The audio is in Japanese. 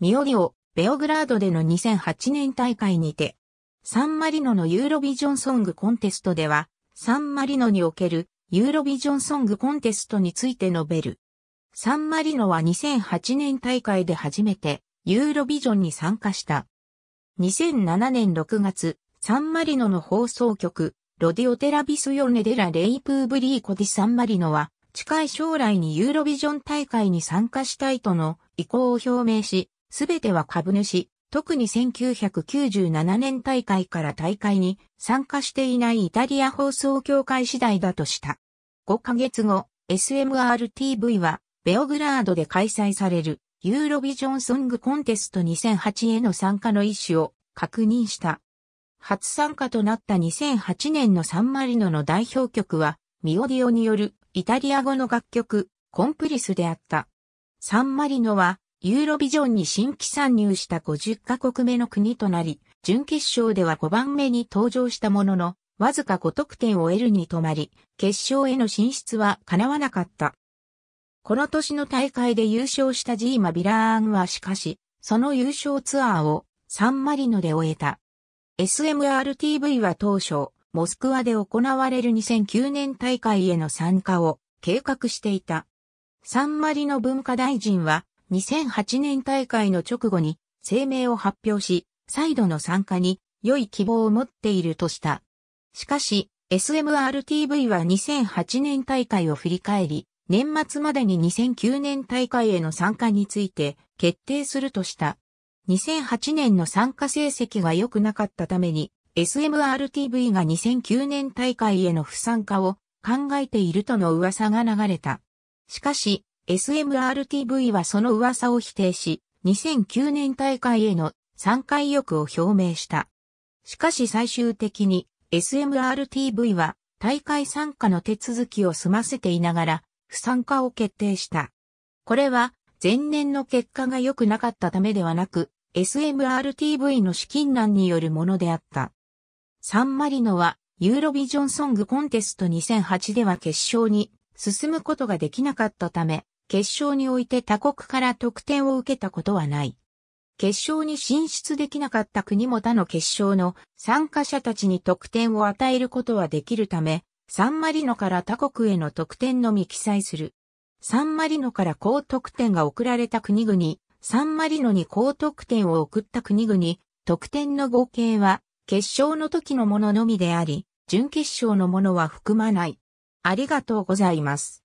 ミオリオ、ベオグラードでの2008年大会にて、サンマリノのユーロビジョンソングコンテストでは、サンマリノにおけるユーロビジョンソングコンテストについて述べる。サンマリノは2008年大会で初めてユーロビジョンに参加した。2007年6月、サンマリノの放送局、ロディオテラビスヨネデラレイプーブリーコディサンマリノは、近い将来にユーロビジョン大会に参加したいとの意向を表明し、すべては株主、特に1997年大会から大会に参加していないイタリア放送協会次第だとした。5ヶ月後、SMRTV はベオグラードで開催されるユーロビジョンソングコンテスト2008への参加の意思を確認した。初参加となった2008年のサンマリノの代表曲はミオディオによるイタリア語の楽曲コンプリスであった。サンマリノはユーロビジョンに新規参入した50カ国目の国となり、準決勝では5番目に登場したものの、わずか5得点を得るに止まり、決勝への進出は叶わなかった。この年の大会で優勝したジーマ・ビラーンはしかし、その優勝ツアーをサンマリノで終えた。SMRTV は当初、モスクワで行われる2009年大会への参加を計画していた。サンマリノ文化大臣は2008年大会の直後に声明を発表し、再度の参加に良い希望を持っているとした。しかし、SMRTV は2008年大会を振り返り、年末までに2009年大会への参加について決定するとした。2008年の参加成績が良くなかったために、SMRTV が2009年大会への不参加を考えているとの噂が流れた。しかし、SMRTV はその噂を否定し、2009年大会への参加意欲を表明した。しかし最終的に SMRTV は大会参加の手続きを済ませていながら不参加を決定した。これは前年の結果が良くなかったためではなく SMRTV の資金難によるものであった。サンマリノはユーロビジョンソングコンテスト2008では決勝に進むことができなかったため決勝において他国から得点を受けたことはない。決勝に進出できなかった国も他の決勝の参加者たちに得点を与えることはできるため、サンマリノから他国への得点のみ記載する。サンマリノから高得点が送られた国々、サンマリノに高得点を送った国々、得点の合計は決勝の時のもののみであり、準決勝のものは含まない。ありがとうございます。